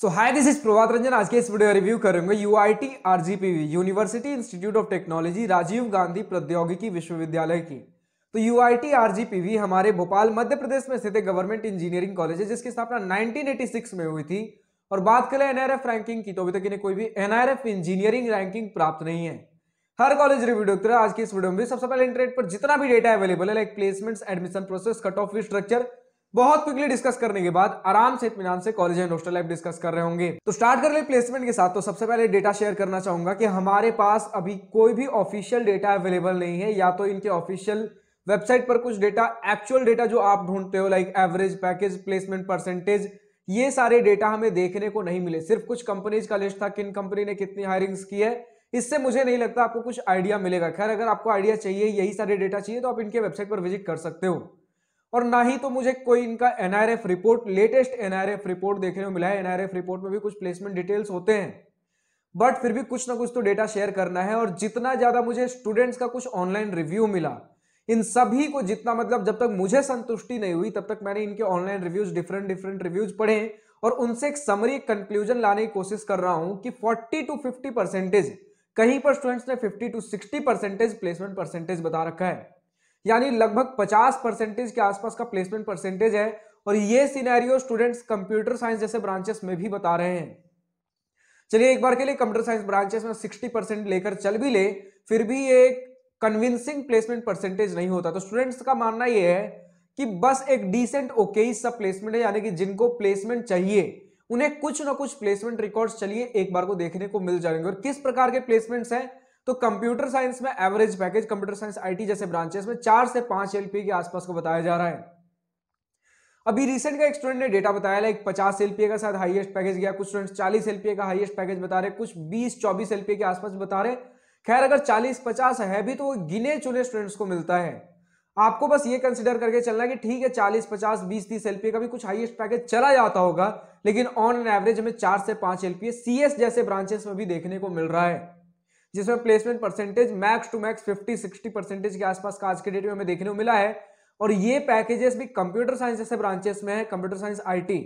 so hi this is Prabhat Ranjan आज के इस वीडियो रिव्यू करेंगे U I T R G P V university institute of technology Rajiv Gandhi Proudyogiki Vishwavidyalaya की तो U I T R G P V हमारे भोपाल मध्य प्रदेश में स्थित गवर्नमेंट इंजीनियरिंग कॉलेज है जिसकी स्थापना 1986 में हुई थी और बात करें एनआरएफ रैंकिंग की तो अभी तक इन्हें कोई भी एनआरएफ इंजीनियरिंग रैंकिंग प्राप्त नहीं है हर कॉलेज रिव्यू डॉक्टर आज के इस वीडियो में सबसे पहले इंटरनेट पर जितना भी डेटा अवेलेबल है like placements admission process cut off structure बहुत क्विकली डिस्कस करने के बाद आराम से इतमान से college and hostel life discuss कर रहे होंगे तो स्टार्ट कर ले प्लेसमेंट के साथ तो सबसे पहले डेटा शेयर करना चाहूंगा कि हमारे पास अभी कोई भी ऑफिशियल डेटा अवेलेबल नहीं है या तो इनके ऑफिशियल वेबसाइट पर कुछ डेटा एक्चुअल डेटा जो आप ढूंढते हो like average package placement percentage ये सारे डेटा हमें देखने को नहीं मिले सिर्फ कुछ कंपनीज का लिस्ट था किन कंपनी ने कितनी हायरिंग्स की है इससे मुझे नहीं लगता आपको कुछ आइडिया मिलेगा खैर अगर आपको आइडिया चाहिए यही सारे डेटा चाहिए तो आप इनके वेबसाइट पर विजिट कर सकते हो और ना ही तो मुझे कोई इनका NRF report latest NRF report देखने को मिला है एनआरएफ रिपोर्ट में भी कुछ प्लेसमेंट डिटेल्स होते हैं बट फिर भी कुछ ना कुछ तो डेटा शेयर करना है और जितना ज्यादा मुझे स्टूडेंट्स का कुछ ऑनलाइन रिव्यू मिला इन सभी को जितना मतलब जब तक मुझे संतुष्टि नहीं हुई तब तक मैंने इनके online reviews different different reviews पढ़े और उनसे एक समरी कंक्लूजन लाने की कोशिश कर रहा हूं कि 40 टू 50 परसेंटेज कहीं पर स्टूडेंट्स ने 50 टू 60 परसेंटेज प्लेसमेंट परसेंटेज बता रखा है यानी लगभग 50 परसेंटेज के आसपास का प्लेसमेंट परसेंटेज है और ये सिनेरियो स्टूडेंट्स कंप्यूटर साइंस जैसे ब्रांचेस में भी बता रहे हैं चलिए एक बार के लिए कंप्यूटर साइंस ब्रांचेस में 60 परसेंट लेकर चल भी ले फिर भी ये कन्विंसिंग प्लेसमेंट परसेंटेज नहीं होता तो स्टूडेंट्स का मानना यह है कि बस एक डिसेंट ओके सब प्लेसमेंट है यानी कि जिनको प्लेसमेंट चाहिए उन्हें कुछ ना कुछ प्लेसमेंट रिकॉर्ड्स चलिए एक बार को देखने को मिल जाएंगे और किस प्रकार के प्लेसमेंट्स हैं तो कंप्यूटर साइंस में average package computer science IT जैसे ब्रांचेस में चार से पांच एलपी के आसपास को बताया जा रहा है अभी रिसेंट का एक स्टूडेंट ने डेटा बताया लाइक पचास एलपीए का साथ हाईएस्ट पैकेज गया कुछ स्टूडेंट चालीस एलपीए का हाईएस्ट पैकेज बता रहे कुछ बीस चौबीस एलपीए के आसपास बता रहे खैर अगर चालीस पचास है भी तो गिने चुने स्टूडेंट्स को मिलता है आपको बस ये कंसिडर करके चलना है कि ठीक है चालीस पचास बीस तीस एलपीए का भी कुछ हाईएस्ट पैकेज चला जाता होगा लेकिन ऑन एन एवरेज हमें चार से पांच एलपीए सीएस जैसे ब्रांचेस में भी देखने को मिल रहा है जिसमें placement percentage max to max 50 60 percentage के आसपास का आज के डेट में हमें देखने को मिला है और ये पैकेजेस भी कंप्यूटर साइंस जैसे ब्रांचेस में है कंप्यूटर साइंस आईटी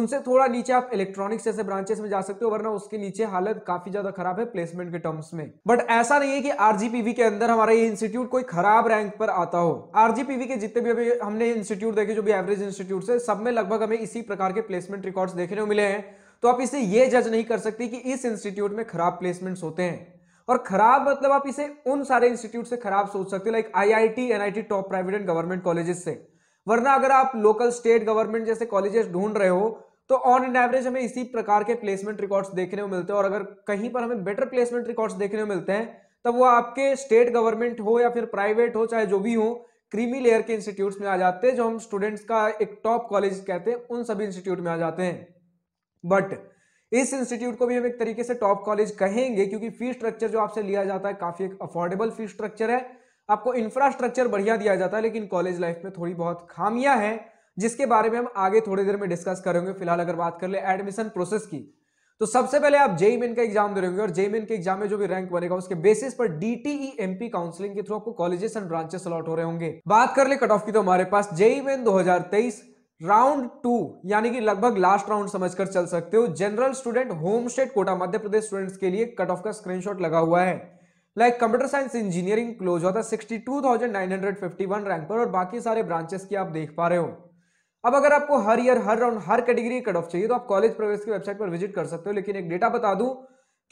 उनसे थोड़ा नीचे आप इलेक्ट्रॉनिक्स जैसे ब्रांचेस में जा सकते हो वरना उसके नीचे हालत काफी ज्यादा खराब है प्लेसमेंट के टर्म्स में बट ऐसा नहीं है कि आरजीपीवी के अंदर हमारा ये इंस्टीट्यूट कोई खराब रैंक पर आता हो आरजीपीवी के जितने भी अभी हमने इंस्टीट्यूट देखे जो भी एवरेज इंस्टीट्यूट है सब में लगभग हमें इसी प्रकार के प्लेसमेंट रिकॉर्ड देखने को मिले हैं तो आप इसे ये जज नहीं कर सकते कि इस इंस्टीट्यूट में खराब प्लेसमेंट्स होते हैं और खराब मतलब आप इसे उन सारे इंस्टीट्यूट से खराब सोच सकते हो like IIT NIT top private and government colleges से वरना अगर आप लोकल स्टेट गवर्नमेंट जैसे कॉलेजेस ढूंढ रहे हो तो ऑन एंड एवरेज हमें इसी प्रकार के प्लेसमेंट रिकॉर्ड्स देखने को मिलते हैं और अगर कहीं पर हमें बेटर प्लेसमेंट रिकॉर्ड्स देखने को मिलते हैं तब वो आपके स्टेट गवर्नमेंट हो या फिर प्राइवेट हो चाहे जो भी हो क्रीमी लेयर के इंस्टीट्यूट्स में आ जाते हैं जो हम स्टूडेंट्स का एक टॉप कॉलेज कहते हैं उन सभी इंस्टीट्यूट में आ जाते हैं बट इस इंस्टीट्यूट को भी हम एक तरीके से टॉप कॉलेज कहेंगे क्योंकि फीस स्ट्रक्चर जो आपसे लिया जाता है काफी एक अफोर्डेबल फीस स्ट्रक्चर है आपको इंफ्रास्ट्रक्चर बढ़िया दिया जाता है लेकिन कॉलेज लाइफ में थोड़ी बहुत खामियां हैं जिसके बारे में हम आगे थोड़ी देर में डिस्कस करेंगे फिलहाल अगर बात कर ले एडमिशन प्रोसेस की तो सबसे पहले आप जेईमेन e का एग्जाम दे रहे और जेईमेन e के एग्जाम में जो भी रैंक बनेगा उसके बेसिस पर डीटीई एमपी काउंसलिंग के थ्रू आपको कॉलेजेस एंड ब्रांचेस अलॉट हो रहे होंगे बात कर ले कट ऑफ की तो हमारे पास e जेईमेन 2023 राउंड टू यानी कि लगभग लास्ट राउंड समझकर चल सकते हो general student home state quota Madhya Pradesh students के लिए कट ऑफ का स्क्रीनशॉट लगा हुआ है like computer science engineering close हुआ था 62,951 रैंक पर और बाकी सारे ब्रांचेस की आप देख पा रहे हो अब अगर आपको हर ईयर हर राउंड हर कैटेगरी कट ऑफ चाहिए तो आप कॉलेज प्रवेश की वेबसाइट पर विजिट कर सकते हो लेकिन एक डेटा बता दूं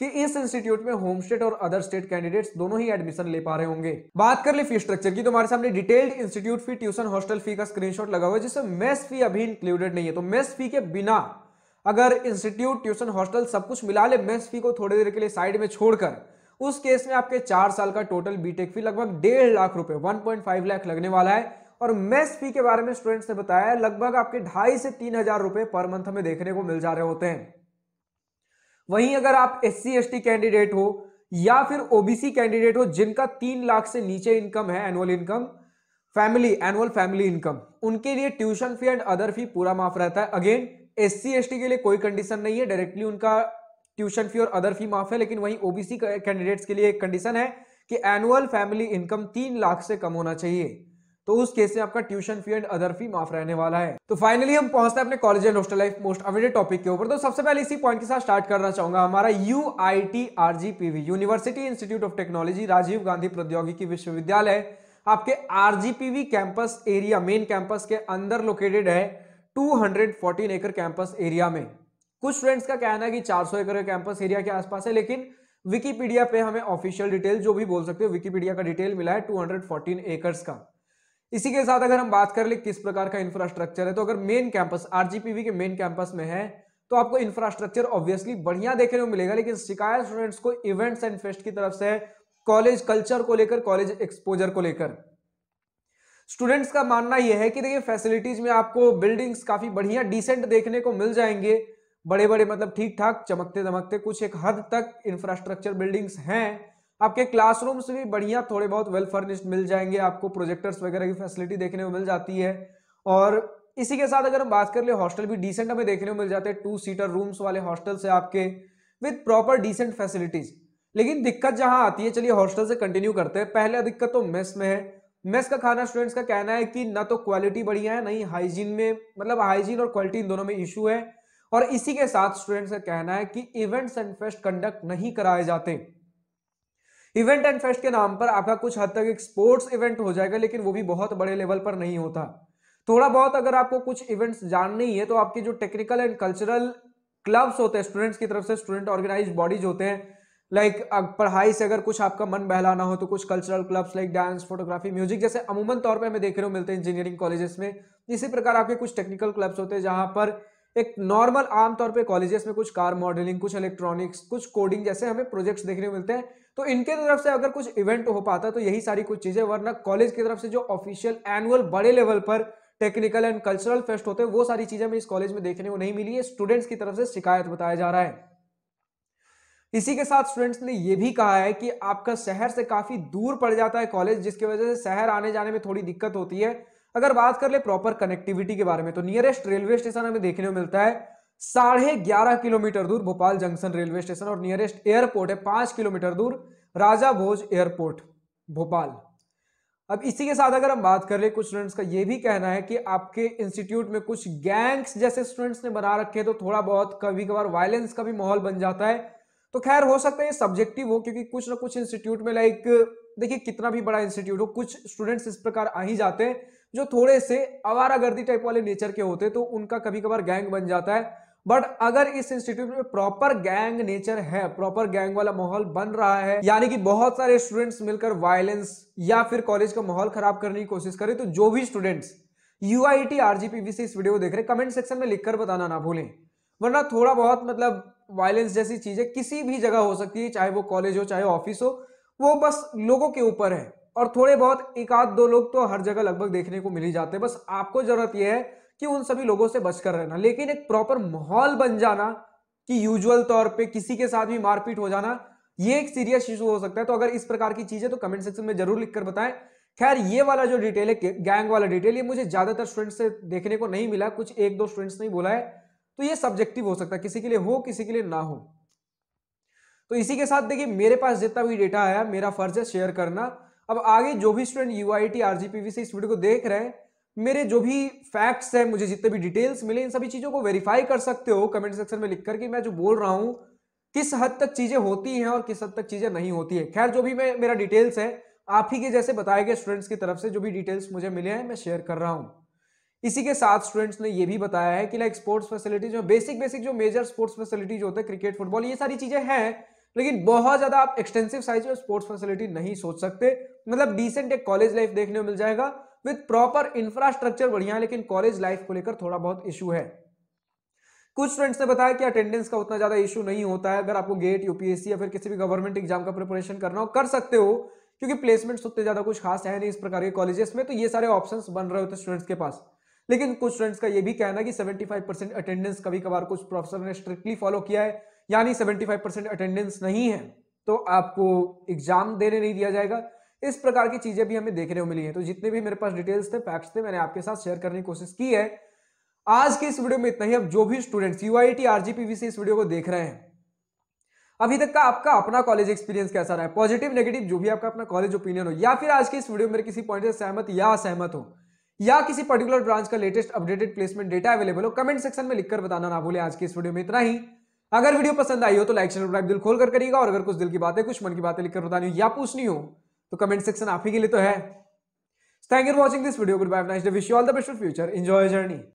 कि इस इंस्टीट्यूट में होम स्टेट और अदर स्टेट कैंडिडेट्स दोनों ही एडमिशन ले पा रहे होंगे बात कर ले फी स्ट्रक्चर की तो हमारे सामने detailed institute fee tuition hostel fee का स्क्रीनशॉट लगा हुआ है जिसमें मेस फी अभी इंक्लूडेड नहीं है तो मेस फी के बिना अगर इंस्टीट्यूट ट्यूशन हॉस्टल सब कुछ मिला ले मेस फी को थोड़ी देर के लिए साइड में छोड़कर उस केस में आपके चार साल का टोटल बीटेक फी लगभग डेढ़ लाख रुपए फाइव लाख लगने वाला है और मेस फी के बारे में स्टूडेंट्स ने बताया लगभग आपके ढाई से तीन हजार रुपए पर मंथ हमें देखने को मिल जा रहे होते हैं वहीं अगर आप एस सी कैंडिडेट हो या फिर ओबीसी कैंडिडेट हो जिनका तीन लाख से नीचे इनकम है annual income family annual family income उनके लिए tuition fee and other fee पूरा माफ रहता है अगेन एस सी के लिए कोई कंडीशन नहीं है डायरेक्टली उनका ट्यूशन फी और अदर फी माफ है लेकिन वहीं ओबीसी कैंडिडेट्स के लिए एक कंडीशन है कि एनुअल फैमिली इनकम तीन लाख से कम होना चाहिए तो उस केस में आपका tuition fee and other fee माफ रहने वाला है तो फाइनली हम पहुंचते हैं अपने college and hostel life most awaited topic के ऊपर तो सबसे पहले इसी पॉइंट के साथ स्टार्ट करना चाहूंगा हमारा U I T R G P V university institute of technology Rajiv Gandhi Proudyogiki Vishwavidyalaya आपके RGPV campus area main campus के अंदर लोकेटेड है 214 एकड़ कैंपस एरिया में कुछ स्टूडेंट्स का कहना है कि 400 एकड़ कैंपस एरिया के आसपास है लेकिन विकीपीडिया पे हमें ऑफिशियल डिटेल जो भी बोल सकते हो विकीपीडिया का डिटेल मिला है 214 एकर्स का इसी के साथ अगर हम बात कर ले किस प्रकार का इंफ्रास्ट्रक्चर है तो अगर मेन कैंपस आरजीपीवी के मेन कैंपस में है तो आपको इंफ्रास्ट्रक्चर ऑब्वियसली बढ़िया देखने को मिलेगा लेकिन शिकायत स्टूडेंट्स को इवेंट्स एंड फेस्ट की तरफ से कॉलेज कल्चर को लेकर कॉलेज एक्सपोजर को लेकर स्टूडेंट्स का मानना यह है कि देखिए फैसिलिटीज में आपको बिल्डिंग्स काफी बढ़िया डिसेंट देखने को मिल जाएंगे बड़े बड़े मतलब ठीक ठाक चमकते दमकते कुछ एक हद तक इंफ्रास्ट्रक्चर बिल्डिंग्स हैं आपके क्लासरूम्स भी बढ़िया थोड़े बहुत वेल फर्निश्ड मिल जाएंगे आपको प्रोजेक्टर्स वगैरह की फैसिलिटी देखने को मिल जाती है और इसी के साथ अगर हम बात कर ले हॉस्टल भी डिसेंट हमें देखने को मिल जाते हैं टू सीटर रूम्स वाले हॉस्टल से आपके विद प्रॉपर डिसेंट फैसिलिटीज लेकिन दिक्कत जहां आती है चलिए हॉस्टल से कंटिन्यू करते हैं पहले दिक्कत तो मेस में है मेस का खाना स्टूडेंट्स का कहना है कि ना तो क्वालिटी बढ़िया है ना ही हाइजीन में मतलब हाइजीन और क्वालिटी इन दोनों में इशू है और इसी के साथ स्टूडेंट्स का कहना है कि इवेंट्स एंड फेस्ट कंडक्ट नहीं कराए जाते इवेंट एंड फेस्ट के नाम पर आपका कुछ हद तक एक स्पोर्ट्स इवेंट हो जाएगा लेकिन वो भी बहुत बड़े लेवल पर नहीं होता थोड़ा बहुत अगर आपको कुछ इवेंट्स जाननी है तो आपके जो टेक्निकल एंड कल्चरल क्लब्स होते हैं स्टूडेंट्स की तरफ से स्टूडेंट ऑर्गेनाइज बॉडीज होते हैं लाइक like, पढ़ाई से अगर कुछ आपका मन बहलाना हो तो कुछ cultural clubs like dance photography music जैसे अमूमन तौर पर हमें देख रहे हो मिलते हैं इंजीनियरिंग कॉलेजेस में इसी प्रकार आपके कुछ टेक्निकल क्लब्स होते हैं जहां पर एक नॉर्मल आमतौर पे कॉलेजेस में कुछ कार मॉडलिंग कुछ इलेक्ट्रॉनिक्स कुछ कोडिंग जैसे हमें प्रोजेक्ट्स देखने को मिलते हैं तो इनके तरफ से अगर कुछ इवेंट हो पाता तो यही सारी कुछ चीज़ें वरना कॉलेज की तरफ से जो ऑफिशियल एनुअल बड़े लेवल पर टेक्निकल एंड कल्चरल फेस्ट होते हैं वो सारी चीज़ें हमें इस कॉलेज में देखने को नहीं मिली है स्टूडेंट्स की तरफ से शिकायत बताया जा रहा है इसी के साथ स्टूडेंट्स ने यह भी कहा है कि आपका शहर से काफ़ी दूर पड़ जाता है कॉलेज जिसकी वजह से शहर आने जाने में थोड़ी दिक्कत होती है अगर बात कर ले प्रॉपर कनेक्टिविटी के बारे में तो नियरेस्ट रेलवे स्टेशन हमें देखने को मिलता है साढ़े ग्यारह किलोमीटर दूर भोपाल जंक्शन रेलवे स्टेशन और नियरेस्ट एयरपोर्ट है पांच किलोमीटर दूर राजा भोज एयरपोर्ट भोपाल अब इसी के साथ अगर हम बात कर ले कुछ स्टूडेंट्स का यह भी कहना है कि आपके इंस्टीट्यूट में कुछ गैंग्स जैसे स्टूडेंट्स ने बना रखे तो थोड़ा बहुत कभी कभार वायलेंस का भी माहौल बन जाता है तो खैर हो सकता है ये सब्जेक्टिव हो क्योंकि कुछ ना कुछ इंस्टीट्यूट में लाइक देखिए कितना भी बड़ा इंस्टीट्यूट हो कुछ स्टूडेंट्स इस प्रकार आ ही जाते हैं जो थोड़े से गर्दी टाइप वाले नेचर के होते तो उनका कभी कभार गैंग बन जाता है बट अगर इस इंस्टीट्यूट में प्रॉपर गैंग नेचर है प्रॉपर गैंग वाला माहौल बन रहा है यानी कि बहुत सारे स्टूडेंट्स मिलकर वायलेंस या फिर कॉलेज का माहौल खराब करने की कोशिश करें तो जो भी students U I T RGPV से इस वीडियो को देख रहे कमेंट सेक्शन में लिखकर बताना ना भूलें वरना थोड़ा बहुत मतलब वायलेंस जैसी चीजें किसी भी जगह हो सकती है चाहे वो कॉलेज हो चाहे ऑफिस हो वो बस लोगों के ऊपर है और थोड़े बहुत एक आध दो लोग तो हर जगह लगभग देखने को मिल ही जाते हैं बस आपको जरूरत यह है कि उन सभी लोगों से बचकर रहना लेकिन एक प्रॉपर माहौल बन जाना कि यूजुअल तौर पे किसी के साथ भी मारपीट हो जाना ये एक सीरियस इशू हो सकता है तो अगर इस प्रकार की चीजें तो कमेंट सेक्शन में जरूर लिखकर बताएं खैर ये वाला जो डिटेल है गैंग वाला डिटेल ये मुझे ज्यादातर स्टूडेंट्स से देखने को नहीं मिला कुछ एक दो स्टूडेंट्स ने बोला है तो ये सब्जेक्टिव हो सकता है किसी के लिए हो किसी के लिए ना हो तो इसी के साथ देखिए मेरे पास जितना भी डेटा आया मेरा फर्ज है शेयर करना अब आगे जो भी student U I T RGPV से इस वीडियो को देख रहे हैं मेरे जो भी फैक्ट्स हैं मुझे जितने भी डिटेल्स मिले इन सभी चीज़ों को वेरीफाई कर सकते हो कमेंट सेक्शन में लिख करके मैं जो बोल रहा हूँ किस हद तक चीज़ें होती हैं और किस हद तक चीज़ें नहीं होती है खैर जो भी मैं मेरा डिटेल्स है आप ही के जैसे बताए गए स्टूडेंट्स की तरफ से जो भी डिटेल्स मुझे मिले हैं मैं शेयर कर रहा हूँ इसी के साथ स्टूडेंट्स ने यह भी बताया है कि लाइक स्पोर्ट्स फैसिलिटीज में बेसिक बेसिक जो मेजर स्पोर्ट्स फैसिलिटीज होते हैं क्रिकेट फुटबॉल ये सारी चीज़ें हैं लेकिन बहुत ज़्यादा आप एक्सटेंसिव साइज में स्पोर्ट्स फैसिलिटी नहीं सोच सकते मतलब डिसेंट एक कॉलेज लाइफ देखने को मिल जाएगा विद प्रॉपर इंफ्रास्ट्रक्चर बढ़िया है लेकिन कॉलेज लाइफ को लेकर थोड़ा बहुत इशू है कुछ स्टूडेंट्स ने बताया कि अटेंडेंस का उतना ज़्यादा इशू नहीं होता है अगर आपको गेट यूपीएससी या फिर किसी भी गवर्नमेंट एग्जाम का प्रिपरेशन करना हो कर सकते हो क्योंकि प्लेसमेंट्स उतने ज़्यादा कुछ खास है नहीं इस प्रकार के कॉलेजेस में तो ये सारे ऑप्शंस बन रहे होते स्टूडेंट्स के पास लेकिन कुछ स्टूडेंट्स का ये भी कहना कि 75 परसेंट अटेंडेंस कभी कभार कुछ प्रोफेसर ने स्ट्रिक्टली फॉलो किया है यानी 75 परसेंट अटेंडेंस नहीं है तो आपको एग्जाम देने नहीं दिया जाएगा इस प्रकार की चीजें भी हमें देखने को मिली है तो जितने भी मेरे पास डिटेल्स थे फैक्ट्स थे मैंने आपके साथ शेयर करने की कोशिश की है आज के इस वीडियो में इतना ही अब जो भी स्टूडेंट्स यू आई से इस वीडियो को देख रहे हैं अभी तक का आपका अपना कॉलेज एक्सपीरियंस कैसा रहा है पॉजिटिव नेगेटिव जो भी आपका अपना कॉलेज ओपिनियन हो या फिर आज के इस वीडियो में किसी पॉइंट से सहमत या असहमत हो या किसी पर्टिकुलर ब्रांच का latest updated placement data available हो कमेंट सेक्शन में लिखकर बताना ना भूले आज के इस वीडियो में इतना ही अगर वीडियो पसंद आई हो तो लाइक सब्सक्राइब दिल खोल कर करिएगा और अगर कुछ दिल की बातें कुछ मन की बातें लिखकर बतानी हो या पूछनी हो तो कमेंट सेक्शन आप ही के लिए तो है thank you for watching this video good bye nice day wish you all the best for future enjoy journey